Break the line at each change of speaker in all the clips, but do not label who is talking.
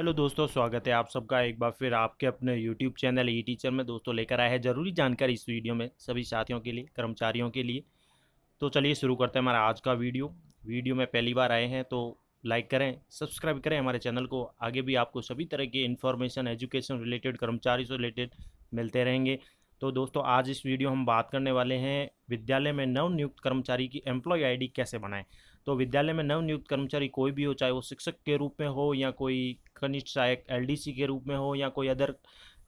hello दोस्तों स्वागत है आप सबका एक बार फिर आपके अपने YouTube channel e e teacher में दोस्तों लेकर आए हैं ज़रूरी जानकारी इस वीडियो में सभी साथियों के लिए कर्मचारियों के लिए तो चलिए शुरू करते हैं हमारा आज का वीडियो वीडियो में पहली बार आए हैं तो लाइक करें सब्सक्राइब करें हमारे चैनल को आगे भी आपको सभी तरह की इन्फॉर्मेशन एजुकेशन रिलेटेड कर्मचारी से रिलेटेड मिलते रहेंगे तो दोस्तों आज इस वीडियो हम बात करने वाले हैं विद्यालय में नवनियुक्त कर्मचारी की एम्प्लॉय आई कैसे बनाएँ तो विद्यालय में नवनियुक्त कर्मचारी कोई भी हो चाहे वो शिक्षक के रूप में हो या कोई कनिष्ठ सहायक एल के रूप में हो या कोई अदर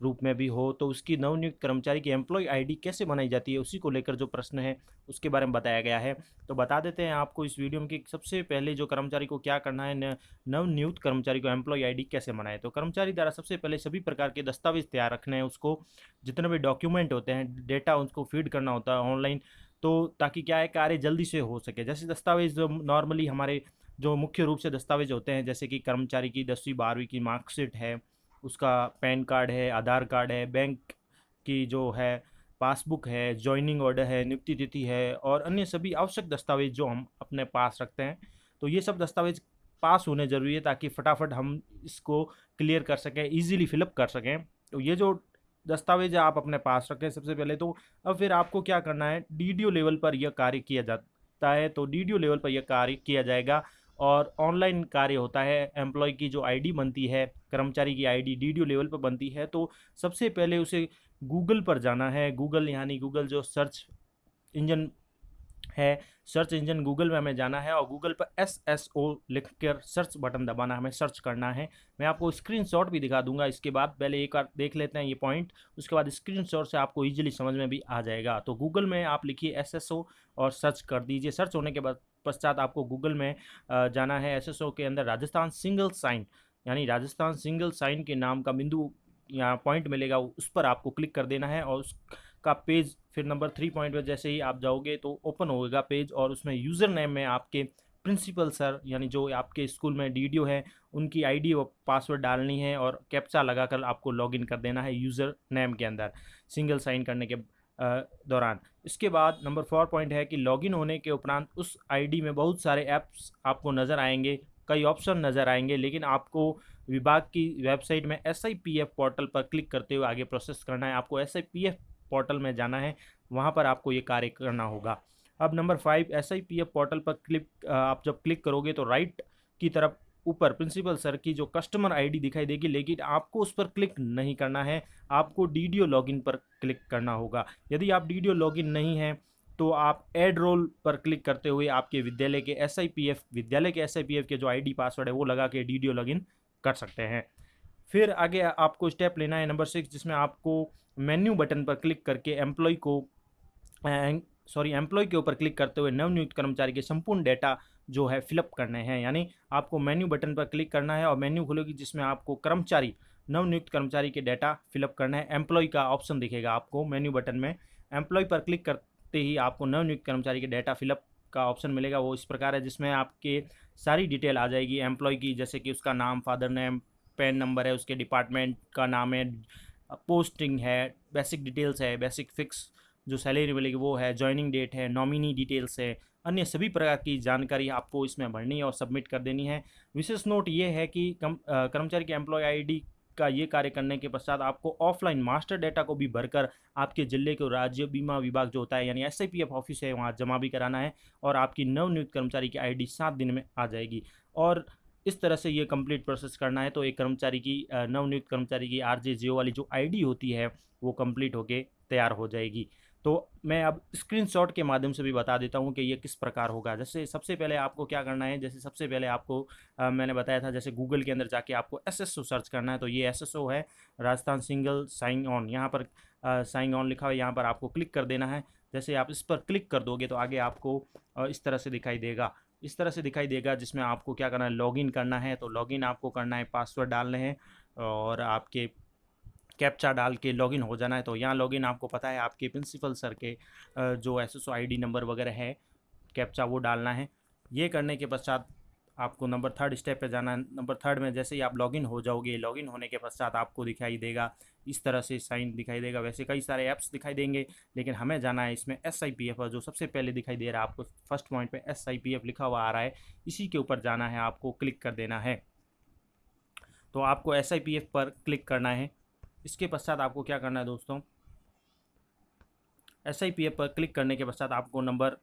रूप में भी हो तो उसकी नवनियुक्त कर्मचारी की एम्प्लॉय आईडी कैसे बनाई जाती है उसी को लेकर जो प्रश्न है उसके बारे में बताया गया है तो बता देते हैं आपको इस वीडियो में कि सबसे पहले जो कर्मचारी को क्या करना है नवनियुक्त कर्मचारी को एम्प्लॉय आईडी कैसे बनाए तो कर्मचारी द्वारा सबसे पहले सभी प्रकार के दस्तावेज तैयार रखने हैं उसको जितने भी डॉक्यूमेंट होते हैं डेटा उसको फीड करना होता है ऑनलाइन तो ताकि क्या है कार्य जल्दी से हो सके जैसे दस्तावेज नॉर्मली हमारे जो मुख्य रूप से दस्तावेज होते हैं जैसे कि कर्मचारी की दसवीं बारहवीं की मार्कशीट है उसका पैन कार्ड है आधार कार्ड है बैंक की जो है पासबुक है ज्वाइनिंग ऑर्डर है नियुक्ति तिथि है और अन्य सभी आवश्यक दस्तावेज जो हम अपने पास रखते हैं तो ये सब दस्तावेज पास होने ज़रूरी है ताकि फटाफट हम इसको क्लियर कर सकें इजीली फिलअप कर सकें तो ये जो दस्तावेज आप अपने पास रखें सबसे पहले तो अब फिर आपको क्या करना है डीडीओ लेवल पर यह कार्य किया जाता है तो डीडीओ लेवल पर यह कार्य किया जाएगा और ऑनलाइन कार्य होता है एम्प्लॉय की जो आईडी बनती है कर्मचारी की आईडी डीडीओ लेवल पर बनती है तो सबसे पहले उसे गूगल पर जाना है गूगल यानी गूगल जो सर्च इंजन है सर्च इंजन गूगल में हमें जाना है और गूगल पर एस एस ओ लिख कर सर्च बटन दबाना हमें सर्च करना है मैं आपको स्क्रीन शॉट भी दिखा दूंगा इसके बाद पहले एक बार देख लेते हैं ये पॉइंट उसके बाद स्क्रीन शॉट से आपको ईजिली समझ में भी आ जाएगा तो गूगल में आप लिखिए एस एस ओ और सर्च कर दीजिए सर्च होने के बाद पश्चात आपको गूगल में जाना है एस एस ओ के अंदर राजस्थान सिंगल साइन यानी राजस्थान सिंगल साइन के नाम का बिंदु यहाँ पॉइंट मिलेगा उस पर आपको क्लिक कर देना है और उस का पेज फिर नंबर थ्री पॉइंट पर जैसे ही आप जाओगे तो ओपन होगा पेज और उसमें यूज़र नेम में आपके प्रिंसिपल सर यानी जो आपके स्कूल में डी हैं उनकी आईडी और पासवर्ड डालनी है और कैप्चा लगाकर आपको लॉगिन कर देना है यूज़र नेम के अंदर सिंगल साइन करने के दौरान इसके बाद नंबर फोर पॉइंट है कि लॉगिन होने के उपरांत उस आईडी में बहुत सारे ऐप्स आपको नज़र आएंगे कई ऑप्शन नज़र आएंगे लेकिन आपको विभाग की वेबसाइट में एस पोर्टल पर क्लिक करते हुए आगे प्रोसेस करना है आपको एस पोर्टल में जाना है वहाँ पर आपको ये कार्य करना होगा अब नंबर फाइव एस पोर्टल पर क्लिक आप जब क्लिक करोगे तो राइट की तरफ ऊपर प्रिंसिपल सर की जो कस्टमर आईडी दिखाई देगी लेकिन आपको उस पर क्लिक नहीं करना है आपको डी डी लॉगिन पर क्लिक करना होगा यदि आप डी डी लॉगिन नहीं हैं तो आप एड रोल पर क्लिक करते हुए आपके विद्यालय के एस विद्यालय के एस के जो आईडी पासवर्ड है वो लगा के डी डी लॉगिन कर सकते हैं फिर आगे आपको स्टेप लेना है नंबर सिक्स जिसमें आपको मेन्यू बटन पर क्लिक करके एम्प्लॉय को सॉरी एम्प्लॉय के ऊपर क्लिक करते हुए नवनियुक्त कर्मचारी के संपूर्ण डेटा जो है फिलअप करने हैं यानी आपको मेन्यू बटन पर क्लिक करना है और मेन्यू खुलेगी जिसमें आपको कर्मचारी नवनियुक्त कर्मचारी के डेटा फिलअप करना है एम्प्लॉय का ऑप्शन दिखेगा आपको मेन्यू बटन में एम्प्लॉय पर क्लिक करते ही आपको नवनियुक्त कर्मचारी के डेटा फिलअप का ऑप्शन मिलेगा वो इस प्रकार है जिसमें आपके सारी डिटेल आ जाएगी एम्प्लॉय की जैसे कि उसका नाम फादर नेम पैन नंबर है उसके डिपार्टमेंट का नाम है पोस्टिंग है बेसिक डिटेल्स है बेसिक फिक्स जो सैलरी मिलेगी वो है ज्वाइनिंग डेट है नॉमिनी डिटेल्स है अन्य सभी प्रकार की जानकारी आपको इसमें भरनी है और सबमिट कर देनी है विशेष नोट ये है कि कर्मचारी के एम्प्लॉय आई का ये कार्य करने के पश्चात आपको ऑफलाइन मास्टर डेटा को भी भरकर आपके जिले के राज्य बीमा विभाग जो होता है यानी एस ऑफिस है वहाँ जमा भी कराना है और आपकी नवनियुक्त कर्मचारी की आईडी सात दिन में आ जाएगी और इस तरह से ये कंप्लीट प्रोसेस करना है तो एक कर्मचारी की नवनियुक्त कर्मचारी की आर जे जियो वाली जो आईडी होती है वो कंप्लीट होके तैयार हो जाएगी तो मैं अब स्क्रीनशॉट के माध्यम से भी बता देता हूँ कि ये किस प्रकार होगा जैसे सबसे पहले आपको क्या करना है जैसे सबसे पहले आपको आ, मैंने बताया था जैसे गूगल के अंदर जाके आपको ओ सर्च करना है तो ये ओ है राजस्थान सिंगल साइन ऑन यहाँ पर साइन ऑन लिखा हुआ है यहाँ पर आपको क्लिक कर देना है जैसे आप इस पर क्लिक कर दोगे तो आगे आपको इस तरह से दिखाई देगा इस तरह से दिखाई देगा जिसमें आपको क्या करना है लॉगिन करना है तो लॉगिन आपको करना है पासवर्ड डालने हैं और आपके कैप्चा डाल के लॉगिन हो जाना है तो यहाँ लॉगिन आपको पता है आपके प्रिंसिपल सर के जो एस एस नंबर वगैरह है कैप्चा वो डालना है ये करने के पश्चात आपको नंबर थर्ड स्टेप पे जाना है नंबर थर्ड में जैसे ही आप लॉगिन हो जाओगे लॉगिन होने के पश्चात आपको दिखाई देगा इस तरह से साइन दिखाई देगा वैसे कई सारे ऐप्स दिखाई देंगे लेकिन हमें जाना है इसमें एस आई पी एफ जो सबसे पहले दिखाई दे रहा है आपको फर्स्ट पॉइंट पे एस आई पी एफ लिखा हुआ आ रहा है इसी के ऊपर जाना है आपको क्लिक कर देना है तो आपको एस आई पी एफ पर क्लिक करना है इसके पश्चात आपको क्या करना है दोस्तों एस आई पी एफ पर क्लिक करने के पश्चात आपको नंबर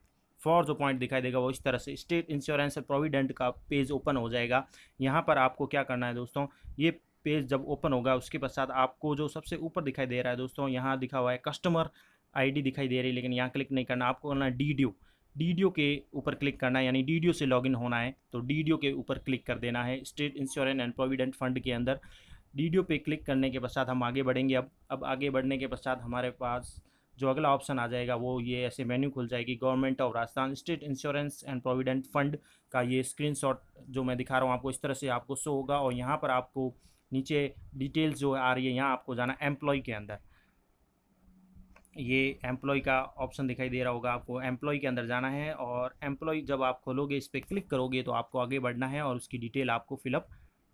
फॉर जो पॉइंट दिखाई देगा वो इस तरह से स्टेट इंश्योरेंस एंड प्रोविडेंट का पेज ओपन हो जाएगा यहाँ पर आपको क्या करना है दोस्तों ये पेज जब ओपन होगा उसके पश्चात आपको जो सबसे ऊपर दिखाई दे रहा है दोस्तों यहाँ दिखा हुआ है कस्टमर आईडी दिखाई दे रही है लेकिन यहाँ क्लिक नहीं करना आपको करना है डी डी के ऊपर क्लिक करना है यानी डी से लॉगिन होना है तो डी के ऊपर क्लिक कर देना है state insurance and provident fund के अंदर डी पे क्लिक करने के पश्चात हम आगे बढ़ेंगे अब अब आगे बढ़ने के पश्चात हमारे पास जो अगला ऑप्शन आ जाएगा वो ये ऐसे मेन्यू खुल जाएगी government of Rajasthan state insurance and provident fund का ये स्क्रीन जो मैं दिखा रहा हूँ आपको इस तरह से आपको शो होगा और यहाँ पर आपको नीचे डिटेल्स जो आ रही है यहाँ आपको जाना एम्प्लॉय के अंदर ये एम्प्लॉय का ऑप्शन दिखाई दे रहा होगा आपको एम्प्लॉय के अंदर जाना है और एम्प्लॉय जब आप खोलोगे इस पर क्लिक करोगे तो आपको आगे बढ़ना है और उसकी डिटेल आपको फिलअप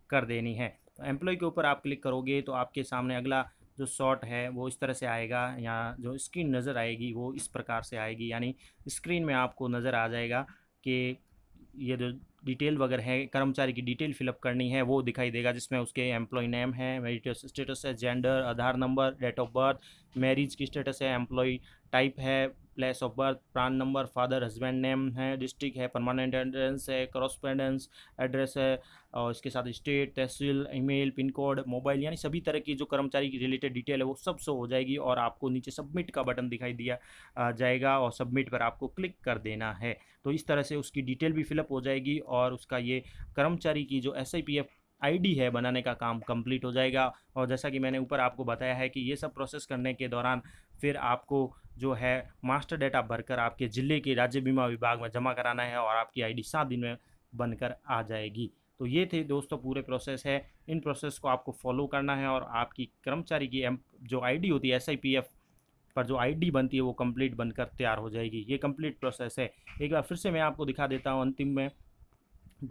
कर देनी है तो एम्प्लॉय के ऊपर आप क्लिक करोगे तो आपके सामने अगला जो शॉट है वो इस तरह से आएगा या जो स्क्रीन नज़र आएगी वो इस प्रकार से आएगी यानी स्क्रीन में आपको नज़र आ जाएगा कि ये जो डिटेल वगैरह है कर्मचारी की डिटेल फिलअप करनी है वो दिखाई देगा जिसमें उसके एम्प्लॉय नेम है मेरिटस स्टेटस है gender Aadhaar number date of birth marriage की स्टेटस है एम्प्लॉय टाइप है place of birth PRAN number father husband name है डिस्ट्रिक्ट है परमानेंट एड्रेस है क्रॉसपेंडेंस एड्रेस है और इसके साथ स्टेट तहसील ईमेल पिन कोड मोबाइल यानी सभी तरह की जो कर्मचारी की रिलेटेड डिटेल है वो सब शो हो जाएगी और आपको नीचे सबमिट का बटन दिखाई दिया जाएगा और सबमिट पर आपको क्लिक कर देना है तो इस तरह से उसकी डिटेल भी फिलअप हो जाएगी और उसका ये कर्मचारी की जो S I P F ID है बनाने का काम कंप्लीट हो जाएगा और जैसा कि मैंने ऊपर आपको बताया है कि ये सब प्रोसेस करने के दौरान फिर आपको जो है मास्टर डेटा भरकर आपके ज़िले के राज्य बीमा विभाग में जमा कराना है और आपकी आईडी सात दिन में बनकर आ जाएगी तो ये थे दोस्तों पूरे प्रोसेस है इन प्रोसेस को आपको फॉलो करना है और आपकी कर्मचारी की एम जो आईडी होती है एसआईपीएफ पर जो आईडी बनती है वो कंप्लीट बनकर तैयार हो जाएगी ये कंप्लीट प्रोसेस है एक बार फिर से मैं आपको दिखा देता हूँ अंतिम में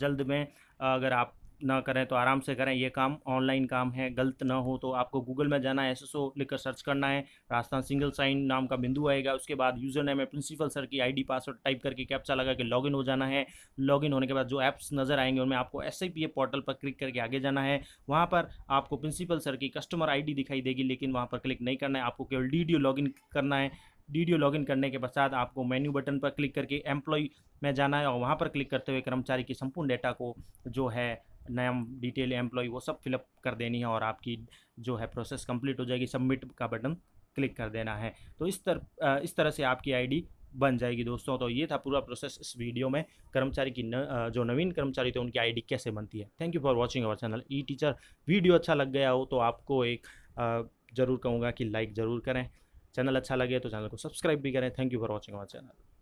जल्द में अगर आप ना करें तो आराम से करें ये काम ऑनलाइन काम है गलत ना हो तो आपको गूगल में जाना है एस लिखकर सर्च करना है राजस्थान सिंगल साइन नाम का बिंदु आएगा उसके बाद यूज़र नेम है प्रिंसिपल सर की आईडी पासवर्ड टाइप करके कैप्चा लगा के लॉगिन हो जाना है लॉगिन होने के बाद जो ऐप्स नज़र आएंगे उनमें आपको एस पोर्टल पर क्लिक करके आगे जाना है वहाँ पर आपको प्रिंसिपल सर की कस्टमर आई दिखाई देगी लेकिन वहाँ पर क्लिक नहीं करना है आपको केवल डी लॉगिन करना है डी लॉगिन करने के पश्चात आपको मेन्यू बटन पर क्लिक करके एम्प्लॉय में जाना है और वहाँ पर क्लिक करते हुए कर्मचारी की संपूर्ण डेटा को जो है नया डिटेल एम्प्लॉय वो सब फिलअप कर देनी है और आपकी जो है प्रोसेस कंप्लीट हो जाएगी सबमिट का बटन क्लिक कर देना है तो इस तरह इस तरह से आपकी आईडी बन जाएगी दोस्तों तो ये था पूरा प्रोसेस इस वीडियो में कर्मचारी की न, जो नवीन कर्मचारी थे उनकी आईडी कैसे बनती है thank you for watching our channel e teacher video अच्छा लग गया हो तो आपको एक ज़रूर कहूँगा कि लाइक ज़रूर करें चैनल अच्छा लगे तो चैनल को सब्सक्राइब भी करें thank you for watching our channel